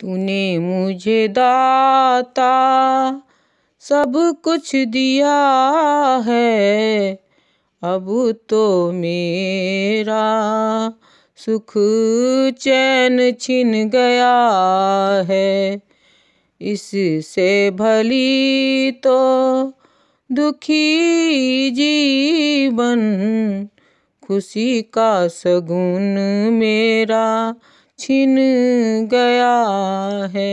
तूने मुझे दाता सब कुछ दिया है अब तो मेरा सुख चैन छिन गया है इससे भली तो दुखी जीवन खुशी का सगुन मेरा छिन गया है